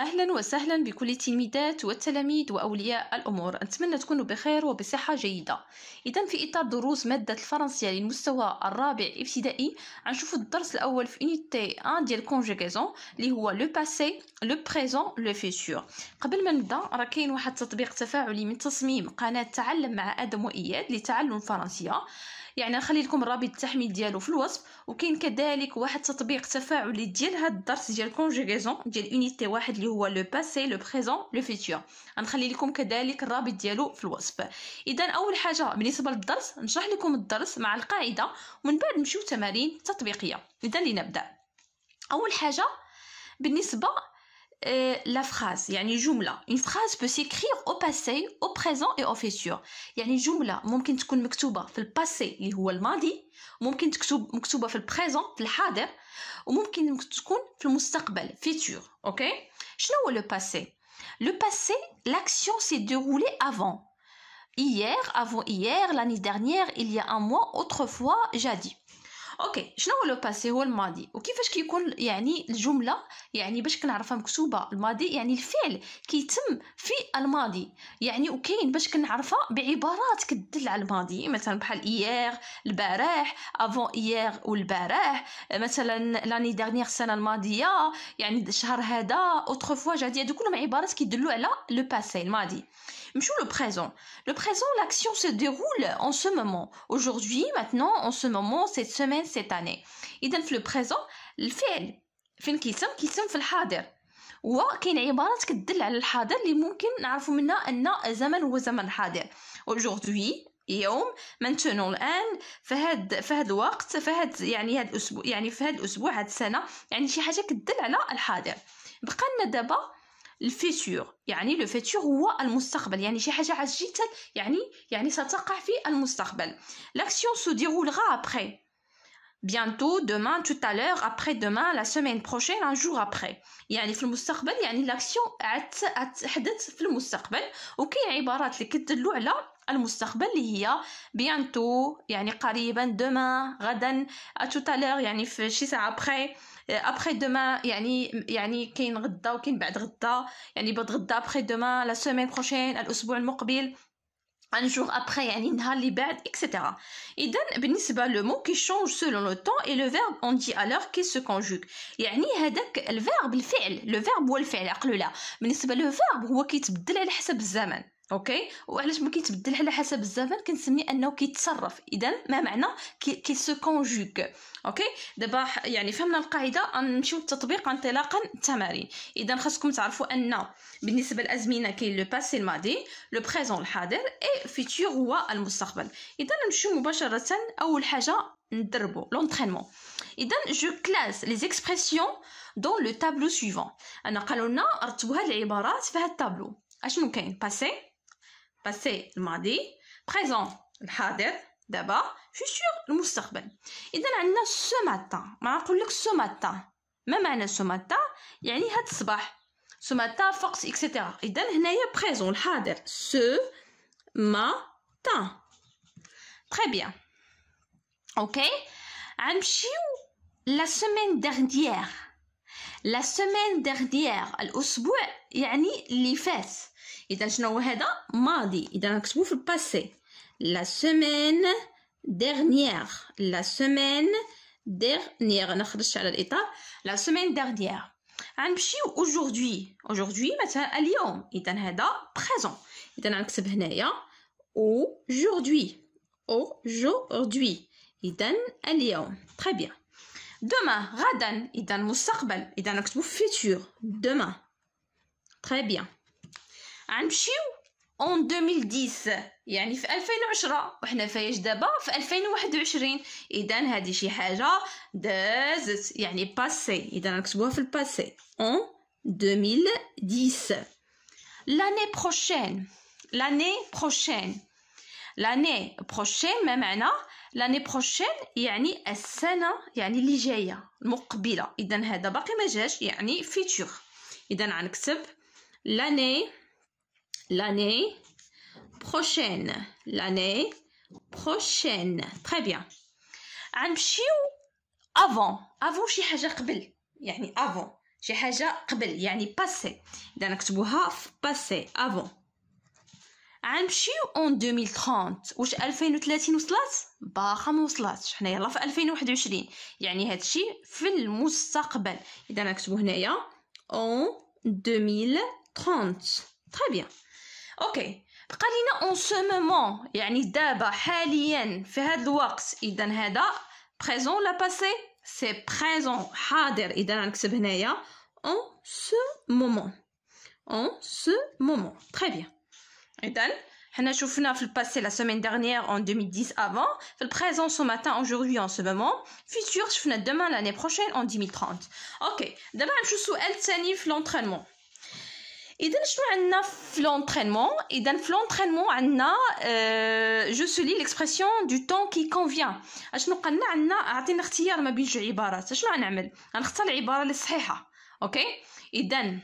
أهلا وسهلا بكل التلميذات والتلاميذ وأولياء الأمور أتمنى تكونوا بخير وبصحة جيدة إذا في إطار دروس مادة الفرنسية للمستوى الرابع ابتدائي غنشوفوا الدرس الأول في يونيتي 1 ديال كونجيغيزون اللي هو لو باسي لو بريزون لو فيتور قبل ما نبدا راه كاين واحد التطبيق تفاعلي من تصميم قناة تعلم مع آدم وإياد لتعلم الفرنسية يعني نخلي لكم الرابط التحميل ديالو في الوصف وكاين كذلك واحد التطبيق تفاعلي ديال هاد الدرس ديال كونجيغيزون ديال اونيتي واحد اللي هو لو باسي لو بريزون لو فيتور غنخلي لكم كذلك الرابط ديالو في الوصف اذا اول حاجه بالنسبه للدرس نشرح لكم الدرس مع القاعده ومن بعد نمشيو تمارين تطبيقيه اذا لنبدا اول حاجه بالنسبه Euh, la phrase يعني a une phrase peut s'écrire au passé au présent et au futur يعني جملة ممكن تكون مكتوبه في الباسي اللي هو الماضي ممكن تكتب مكتوبه في البريزون في الحاضر وممكن تكون في المستقبل futur. OK شنو هو le passé le passé l'action s'est déroulée avant hier avant hier l'année dernière il y a un mois autrefois jadis اوكي شنو هو لو باسي هو الماضي وكيفاش كيكون يعني الجمله يعني باش كنعرفها مكتوبه الماضي يعني الفعل كيتم في الماضي يعني وكاين باش كنعرفها بعبارات كدل على الماضي مثلا بحال ايير البارح افون ايير والبارح مثلا لاني ديرنيير السنه الماضيه يعني الشهر هذا اوتر فوا جادي هادو كلهم عبارات كيدلوا على لو باسي الماضي Mchou le présent. Le présent, l'action se déroule en ce moment. Aujourd'hui, maintenant, en ce moment, cette semaine, cette année. Et dans le présent le الفعل فين كيتم كيتم في الحاضر وكاين عبارات كتدل على الحاضر اللي ممكن نعرفوا منها ان زمن هو زمن حاضر aujourd'hui يوم maintenant الان فهاد فهاد الوقت فهاد يعني هاد الاسبوع يعني في هاد الاسبوع هاد السنه يعني شي حاجه كتدل على الحاضر بقى لنا دابا الفيتور يعني لو فيتور هو المستقبل يعني شي حاجه عجيت يعني يعني ستقع في المستقبل لاكسيون سو ديرولغا ابري بيانتو دومان tout à ابري دومان لا سيمين بروشين ان un ابري يعني في المستقبل يعني لاكسيون تحدث في المستقبل وكاين عبارات اللي كتدلو على المستقبل اللي هي بيانتو يعني قريبا دومان غدا توتالير يعني في شي ساعه ابري ابخي دومان يعني يعني كاين غدا وكاين بعد غدا يعني بعد غدا ابخي دومان لا سيمين بروشين الاسبوع المقبل ان جور ابخي يعني النهار اللي بعد اكسيتيرا اذا بالنسبه لو مو كيشونج سولون لو طون اي لو فيرب اون دي الور كي سو كونجوغ يعني هذاك الفيرب الفعل لو فيرب هو الفعل عقلوا لا بالنسبه لو فيرب هو كيتبدل على حسب الزمن اوكي وعلاش ما كيتبدل على حسب الزمن كنسمي انه كيتصرف اذا ما معنى كي, سو كونجوغ اوكي دابا يعني فهمنا القاعده غنمشيو للتطبيق انطلاقا التمارين اذا خاصكم تعرفوا ان بالنسبه للازمنه كاين لو باسي الماضي لو بريزون الحاضر اي فيتور هو المستقبل اذا نمشيو مباشره اول حاجه ندربو لونترينمون اذا جو كلاس لي زيكسبرسيون دون لو تابلو سويفون انا قالوا لنا هاد العبارات في هاد التابلو اشنو كاين باسي passé الماضي présent الحاضر دابا futur المستقبل اذا عندنا سو ماتان ما نقولك ce matin ما معنى سو ماتان يعني هاد الصباح سو ماتان فقط اكسيتيرا اذا هنايا بريزون الحاضر ce matin très bien اوكي غنمشيو لا سيمين dernière لا سيمين dernière الاسبوع يعني اللي فات passé. شنو هذا ماضي اذا نكتبو un passé. La semaine dernière la semaine dernière la semaine dernière Un aujourd'hui aujourd'hui مثلا اليوم اذا un présent اذا غنكتب un hein. aujourd'hui aujourd'hui اذا اليوم très bien demain غدا un futur demain très bien غنمشيو اون 2010 يعني في 2010 وحنا فايش دابا في 2021 اذا هذه شي حاجه دازت يعني باسي اذا نكتبوها في الباسي اون 2010 لاني بروشين لاني بروشين لاني بروشين ما معنى لاني بروشين يعني السنه يعني اللي جايه المقبله اذا هذا باقي ما جاش يعني فيتور اذا غنكتب لاني l'année prochaine. L'année prochaine. Très bien. Anchiou avant. Avant, j'ai حاجة قبل. يعني avant. J'ai حاجة قبل. يعني passé. Dans l'actubouha, passé. Avant. Anchiou en 2030. Ouch, 2030 ou slas? Bah, comment slas? J'en ai l'offre 2021. يعني هادشي في المستقبل. Dans l'actubouha, en 2030. Très bien. OK. Bqa en ce moment, yani daba haliyan, fi had temps, idan hada présent la passé, c'est présent, Hader Idan nkteb hnaya en ce moment. En ce moment. Très bien. Idan, hna chufna fi le passé la semaine dernière en 2010 avant, le présent ce matin aujourd'hui en ce moment, futur chufna demain l'année prochaine en 2030. OK. Daba nchuf soual tani fi l'entraînement. اذا شنو عندنا في لونترينمون اذا في لونترينمون عندنا جو سولي ليكسبرسيون دو طون كي كونفيان اشنو قلنا عندنا اعطينا اختيار ما بين جوج عبارات اشنو غنعمل غنختار العباره اللي صحيحه اوكي اذا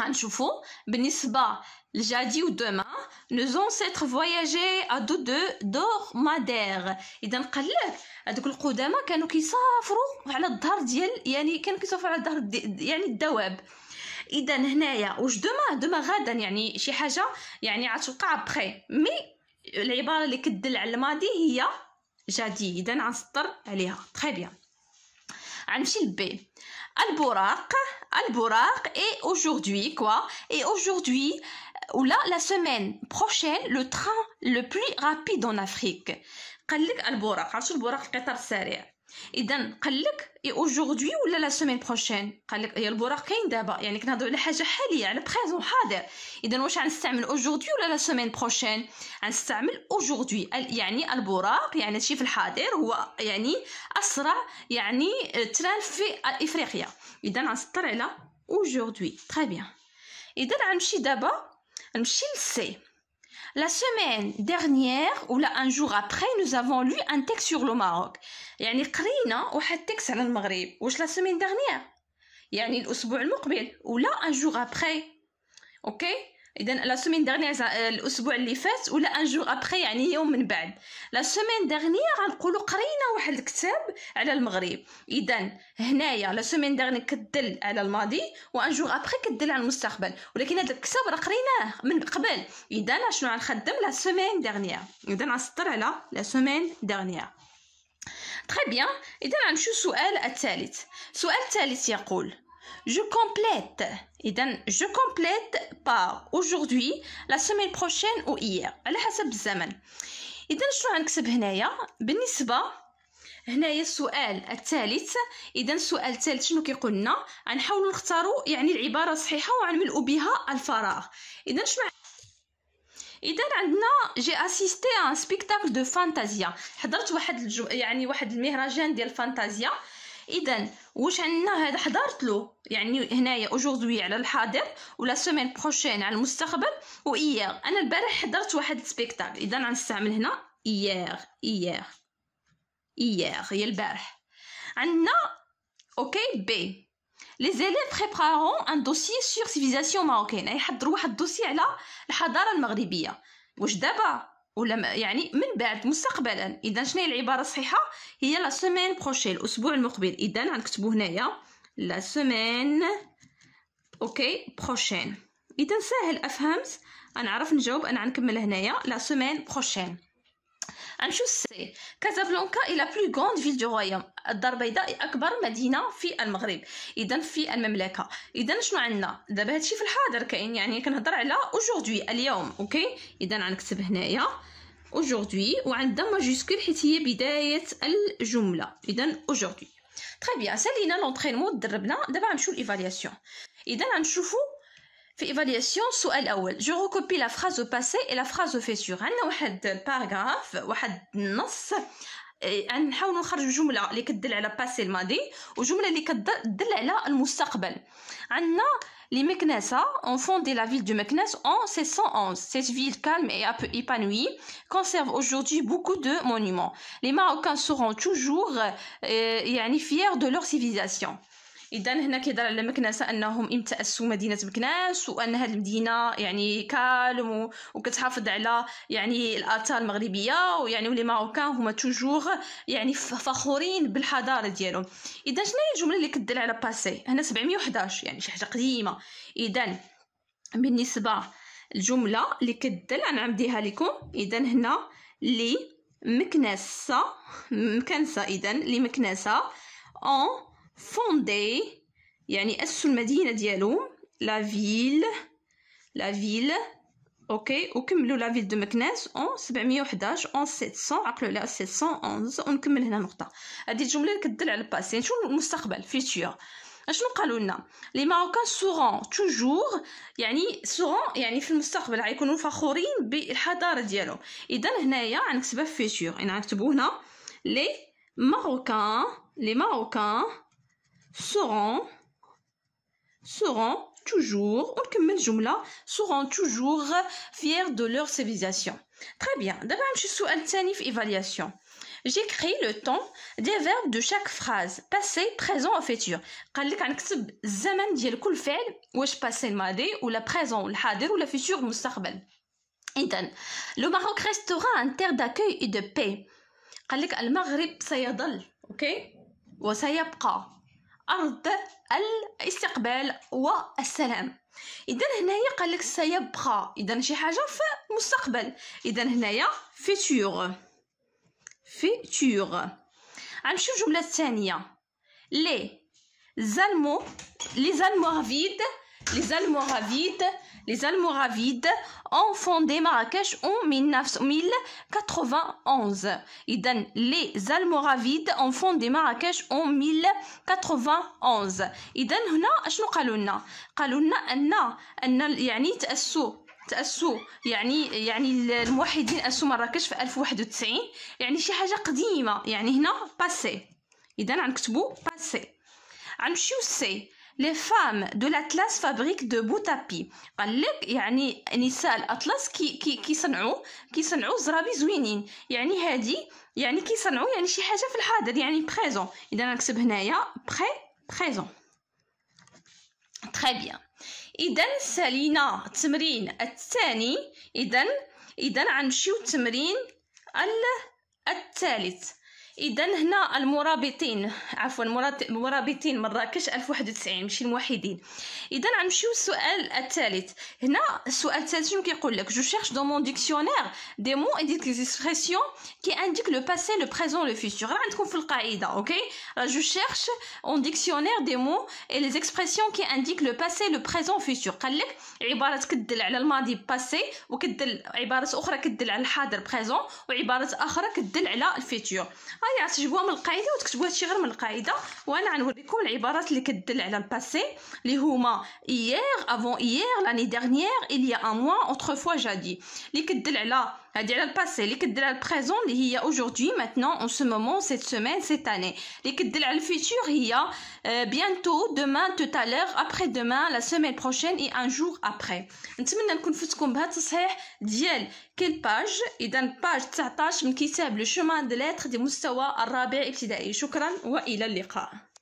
غنشوفو بالنسبه لجادي ودوما nos فواياجي ا دو دو دور مادير اذا قال لك هذوك القدامى كانوا كيسافروا على الظهر ديال يعني كانوا كيسافروا على الظهر يعني الدواب اذا هنايا واش دوما دوما غدا يعني شي حاجه يعني غتوقع بخي مي العباره اللي كدل على الماضي هي جدي اذا غنسطر عليها تري بيان غنمشي لبي البراق البراق اي اوجوردي كوا اي اوجوردي ولا لا سيمين بروشين لو تران لو بلو رابيد ان افريك قال لك البراق عرفتوا البراق القطار السريع اذا قال لك اوجوردي ولا لا سيمين بروشين قال لك هي البراق كاين دابا يعني كنهضروا على حاجه حاليه على بريزون حاضر اذا واش غنستعمل اوجوردي ولا لا سيمين بروشين غنستعمل اوجوردي يعني البراق يعني شي في الحاضر هو يعني اسرع يعني تران في افريقيا اذا غنسطر على اوجوردي تري بيان اذا غنمشي دابا نمشي للسي La semaine dernière, ou là un jour après, nous avons lu un texte sur le Maroc. يعني قرينا un texte على المغرب. واش la semaine dernière يعني الأسبوع ou là un jour après. OK اذا لا سومين دارنيير الاسبوع اللي فات ولا ان جو ابخي يعني يوم من بعد لا سومين دارنيير غنقولوا قرينا واحد الكتاب على المغرب اذا هنايا لا سومين دارنيير كدل على الماضي وان جو ابخي كدل على المستقبل ولكن هذا الكتاب راه قريناه من قبل اذا شنو غنخدم لا سومين دارنيير اذا غنسطر على لا سومين دارنيير تري بيان اذا غنمشيو السؤال الثالث السؤال الثالث يقول Je complète. Et إذا je complète par aujourd'hui, la semaine prochaine ou hier على حسب الزمن. إذا شنو غنكتب هنايا؟ بالنسبة هنايا السؤال الثالث اذا السؤال الثالث شنو كيقول لنا غنحاولوا نختاروا يعني العباره الصحيحه وغنملؤوا بها الفراغ اذا شنو اذا عندنا جي اسيستي ان سبيكتاكل دو فانتازيا حضرت واحد الجو... يعني واحد المهرجان ديال الفانتازيا اذا واش عندنا هذا حضرت له يعني هنايا اوجوردي على الحاضر ولا سيمين بروشين على المستقبل وايير انا البارح حضرت واحد السبيكتاكل اذا غنستعمل هنا ايير ايير ايير هي البارح عندنا اوكي بي لي زيليف بريبارون ان دوسي سور سيفيزاسيون ماروكين يحضروا واحد الدوسي على الحضاره المغربيه واش دابا ولا يعني من بعد مستقبلا اذا شنو هي العباره الصحيحه هي لا سيمين بروشين الاسبوع المقبل اذا غنكتبو هنايا لا سيمين اوكي بروشين اذا ساهل افهمت غنعرف نجاوب انا غنكمل هنايا لا سيمين بروشين غنمشيو السي كازابلانكا لا بلو غوند فيل دو رويوم الدار البيضاء اكبر مدينه في المغرب اذا في المملكه اذا شنو عندنا دابا هادشي في الحاضر كاين يعني كنهضر على اوجوردي اليوم اوكي اذا غنكتب هنايا اوجوردي وعندها ماجيسكول حيت هي بدايه الجمله اذا اوجوردي تري بيان سالينا لونطريمون دربنا دابا غنمشيو ليفالياسيون اذا غنشوفو Fais évaluation sur Al Je recopie la phrase au passé et la phrase faite sur un autre paragraphe. Un autre. Et un autre. On regarde les jumelles. Lesquelles de la passé, madé. Ou jumelles lesquelles de la future. Anna. Le Mcnessa en fond de la ville de Mcnessa en 1611. Cette ville calme et épanouie conserve aujourd'hui beaucoup de monuments. Les Marocains seront toujours euh, fiers de leur civilisation. اذا هنا كيدار على مكناسه انهم امتأسوا مدينه مكناس وان هذه المدينه يعني كالم وكتحافظ على يعني الاثار المغربيه ويعني ولي ماروكان هما توجور يعني فخورين بالحضاره ديالهم اذا شنو هي الجمله اللي كدل على باسي هنا 711 يعني شي حاجه قديمه اذا بالنسبه الجمله اللي كدل عمديها لكم اذا هنا لي مكنسه اذا لمكنسه اون فوندي يعني أسسوا المدينة ديالو لا فيل لا فيل اوكي وكملوا لا فيل دو مكناس اون 711 اون 700 عقلوا عليها 711 ونكمل هنا نقطه هذه الجمله اللي كدل على الباسي يعني شنو المستقبل فيتور اشنو قالوا لنا لي ماروكان سوغون توجور يعني سوغون يعني في المستقبل غيكونوا فخورين بالحضاره ديالهم اذا هنايا غنكتبها فيتور يعني غنكتبوا هنا لي ماروكان لي ماروكان seront seront toujours ونكمل جملة seront toujours fiers de leur civilisation très bien D'abord, je suis الثاني في évaluation J'écris le temps des verbes de chaque phrase, passé, présent ou futur. قال لك غنكتب الزمن ديال كل فعل واش passé ou ولا présent الحاضر ولا futur المستقبل. إذن le Maroc restera un terre d'accueil et de paix. قال لك المغرب سيظل، أوكي؟ وسيبقى. أرض الاستقبال والسلام إذا هنايا قالك سيبقى إذن شي حاجة في المستقبل إذا هنايا فيتور futur غنمشيو الجملة الثانية لي زالمو لي زالمو فيد لي زالمو فيد les Almoravides ont fondé Marrakech en 1091. إذن les Almoravides ont fondé Marrakech en 1091. إذن هنا شنو قالوا لنا؟ قالوا لنا أن أن يعني تأسوا تأسوا يعني يعني الموحدين أسوا مراكش في 1091 يعني شي حاجة قديمة يعني هنا باسي إذا غنكتبو باسي غنمشيو سي لي فام دو لاتلاس فابريك دو بوتابي قال لك يعني نساء الاطلس كي كي كيصنعوا كيصنعوا زرابي زوينين يعني هادي يعني كيصنعوا يعني شي حاجه في الحاضر يعني بريزون اذا نكتب هنايا بري بريزون تري بيان اذا سالينا التمرين الثاني اذا اذا غنمشيو التمرين الثالث اذا هنا المرابطين عفوا مرابطين مراكش 1091 ماشي الموحدين اذا غنمشيو للسؤال الثالث هنا السؤال الثالث شنو كيقول لك جو شيرش دو مون ديكسيونير دي مون اي دي اكسبرسيون كي انديك لو باسي لو بريزون لو فيتور راه عندكم في القاعده اوكي راه جو شيرش اون ديكسيونير دي مون اي لي اكسبريسيون كي انديك لو باسي لو بريزون فيتور قال لك عبارات كدل على الماضي باسي وكدل عبارات اخرى كدل على الحاضر بريزون وعباره اخرى كدل على الفيتور هاي غتجيبوها من القاعده وتكتبوا هادشي غير من القاعده وانا غنوريكم العبارات اللي كدل على الباسي اللي هما ايير افون ايير لاني ديرنيير il y a un mois autrefois جادي اللي كدل على C'est le passé, le présent, il y a aujourd'hui, maintenant, en ce moment, cette semaine, cette année. Le futur, il y a euh, bientôt, demain, tout à l'heure, après-demain, la semaine prochaine et un jour après. Nous allons vous donner quelques pages. Et dans la page de cette page, nous allons le chemin de l'être des moustouas à l'arabiaï. Bonjour et à la suite.